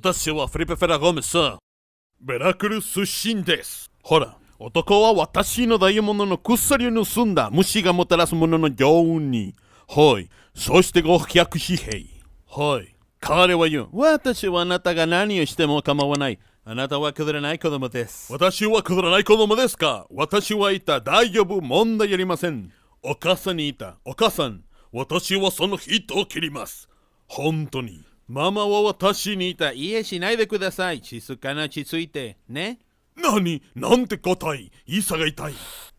私はフリペ・フェラ・ゴメス。ベラクル出身です。ほら、男は私の代物の鎖を盗んだ虫がもたらすもののように。はい。そして500紙幣。はい。彼は言う。私はあなたが何をしても構わない。あなたはくだらない子供です。私はくだらない子供ですか私はいた。大丈夫。問題ありません。お母さんにいた。お母さん、私はその人を切ります。本当に。ママは私にいた。いえ、しないでください。静かなちついて。ね。何なんてえい。イサが痛い。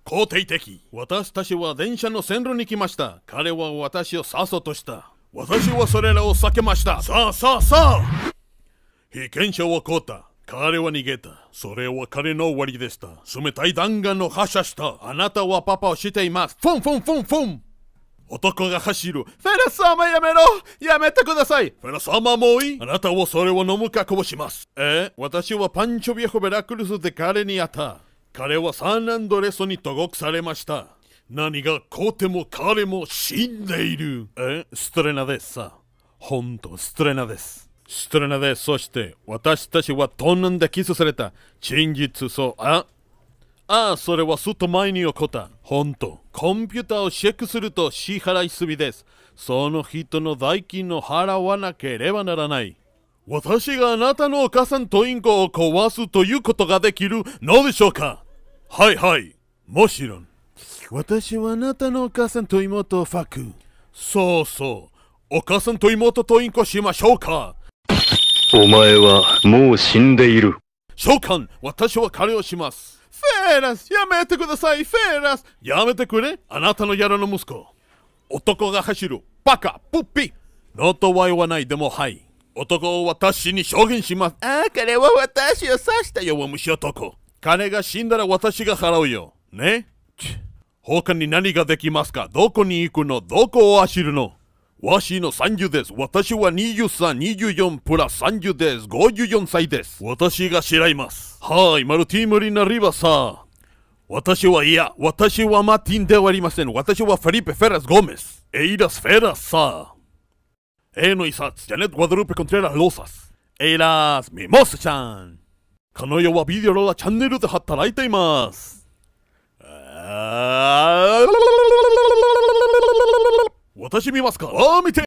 肯定的。私たちは電車の線路に来ました。彼は私を刺そうとした。私はそれらを避けました。さあさあさあ被験者は凍った。彼は逃げた。それは彼の終わりでした。冷たい弾丸を発射した。あなたはパパをしています。フォンフォンフォンフォン男が走る。フェラ様やめろやめてくださいフェラ様もいいあなたはそれを飲む覚悟します。え私はパンチョビアホベラクルスで彼に会った。彼はサンアンドレソに投獄されました。何がこうても彼も死んでいる。えストレナですさ。ほんとストレナです。ストレナです。そして私たちは盗難でキスされた。真実そう。あああ、それはずっと前に起こった。ほんと、コンピューターをチェックすると支払い済みです。その人の代金を払わなければならない。私があなたのお母さんとインコを壊すということができるのでしょうかはいはい、もちろん。私はあなたのお母さんと妹をファク。そうそう、お母さんと妹とインコしましょうかお前はもう死んでいる。召喚、私は彼をします。フェラスやめてくださいフェラスやめてくれあなたのやらの息子男が走るバカプッピノートは言わないでもはい男を私に証言しますああ彼は私を刺したよ虫男彼が死んだら私が払うよね他に何ができますかどこに行くのどこを走るのわしの30です。私は23、24プラス30です。54歳です。私が知らいます。はい、マルティムリナリバさん。私は、いや、私はマーティンではありません。私はフェリペ・フェラス・ゴメス。エイラス・フェラスさん。エノイサツ、ジャネット・ワドルペ・コントレラ・ローサス。エイラス・ミモスちゃん。この世はビデオローラチャンネルで働いています。あーますかああ、見て